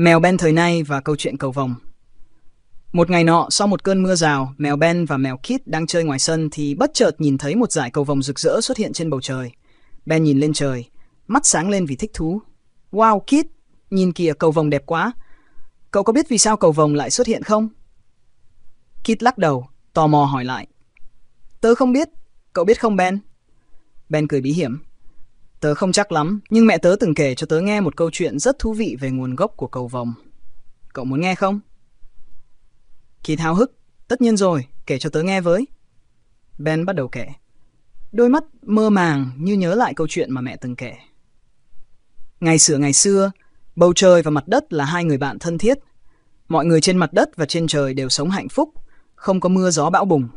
Mèo Ben thời nay và câu chuyện cầu vồng. Một ngày nọ, sau một cơn mưa rào, mèo Ben và mèo Kit đang chơi ngoài sân thì bất chợt nhìn thấy một dải cầu vồng rực rỡ xuất hiện trên bầu trời. Ben nhìn lên trời, mắt sáng lên vì thích thú. Wow Kit, nhìn kìa cầu vồng đẹp quá. Cậu có biết vì sao cầu vồng lại xuất hiện không? Kit lắc đầu, tò mò hỏi lại. Tớ không biết, cậu biết không Ben? Ben cười bí hiểm. Tớ không chắc lắm, nhưng mẹ tớ từng kể cho tớ nghe một câu chuyện rất thú vị về nguồn gốc của cầu vồng. Cậu muốn nghe không? Keith háo hức, tất nhiên rồi, kể cho tớ nghe với. Ben bắt đầu kể. Đôi mắt mơ màng như nhớ lại câu chuyện mà mẹ từng kể. Ngày xưa ngày xưa, bầu trời và mặt đất là hai người bạn thân thiết. Mọi người trên mặt đất và trên trời đều sống hạnh phúc, không có mưa gió bão bùng.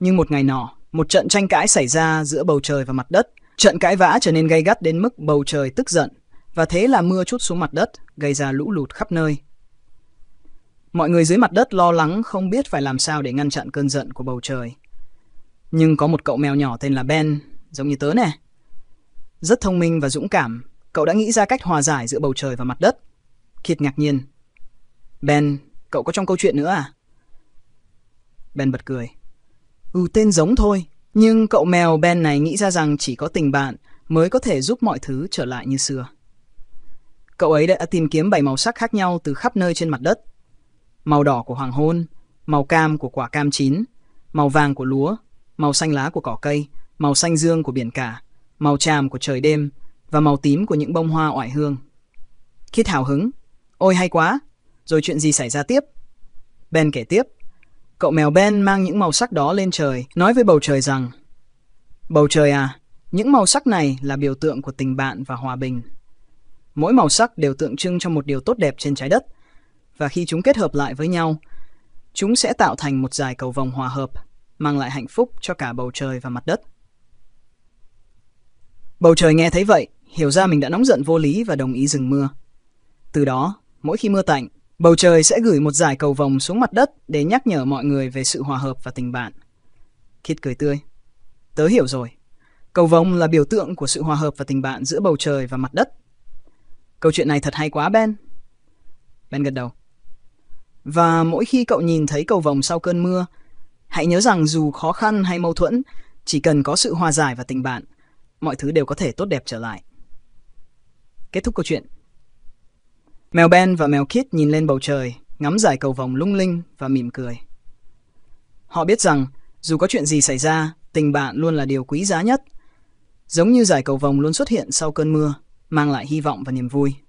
Nhưng một ngày nọ, một trận tranh cãi xảy ra giữa bầu trời và mặt đất – Trận cãi vã trở nên gay gắt đến mức bầu trời tức giận, và thế là mưa chút xuống mặt đất, gây ra lũ lụt khắp nơi. Mọi người dưới mặt đất lo lắng không biết phải làm sao để ngăn chặn cơn giận của bầu trời. Nhưng có một cậu mèo nhỏ tên là Ben, giống như tớ nè. Rất thông minh và dũng cảm, cậu đã nghĩ ra cách hòa giải giữa bầu trời và mặt đất. Kiệt ngạc nhiên. Ben, cậu có trong câu chuyện nữa à? Ben bật cười. Ừ, tên giống thôi, nhưng cậu mèo Ben này nghĩ ra rằng chỉ có tình bạn mới có thể giúp mọi thứ trở lại như xưa. Cậu ấy đã tìm kiếm bảy màu sắc khác nhau từ khắp nơi trên mặt đất. Màu đỏ của hoàng hôn, màu cam của quả cam chín, màu vàng của lúa, màu xanh lá của cỏ cây, màu xanh dương của biển cả, màu tràm của trời đêm và màu tím của những bông hoa oải hương. Khi hào hứng, ôi hay quá, rồi chuyện gì xảy ra tiếp? Ben kể tiếp. Cậu mèo Ben mang những màu sắc đó lên trời, nói với bầu trời rằng Bầu trời à, những màu sắc này là biểu tượng của tình bạn và hòa bình. Mỗi màu sắc đều tượng trưng cho một điều tốt đẹp trên trái đất, và khi chúng kết hợp lại với nhau, chúng sẽ tạo thành một dải cầu vòng hòa hợp, mang lại hạnh phúc cho cả bầu trời và mặt đất. Bầu trời nghe thấy vậy, hiểu ra mình đã nóng giận vô lý và đồng ý dừng mưa. Từ đó, mỗi khi mưa tạnh, Bầu trời sẽ gửi một dải cầu vồng xuống mặt đất để nhắc nhở mọi người về sự hòa hợp và tình bạn. Kit cười tươi. Tớ hiểu rồi. Cầu vồng là biểu tượng của sự hòa hợp và tình bạn giữa bầu trời và mặt đất. Câu chuyện này thật hay quá Ben. Ben gật đầu. Và mỗi khi cậu nhìn thấy cầu vồng sau cơn mưa, hãy nhớ rằng dù khó khăn hay mâu thuẫn, chỉ cần có sự hòa giải và tình bạn, mọi thứ đều có thể tốt đẹp trở lại. Kết thúc câu chuyện. Mèo Ben và mèo Kit nhìn lên bầu trời, ngắm giải cầu vồng lung linh và mỉm cười. Họ biết rằng, dù có chuyện gì xảy ra, tình bạn luôn là điều quý giá nhất. Giống như giải cầu vồng luôn xuất hiện sau cơn mưa, mang lại hy vọng và niềm vui.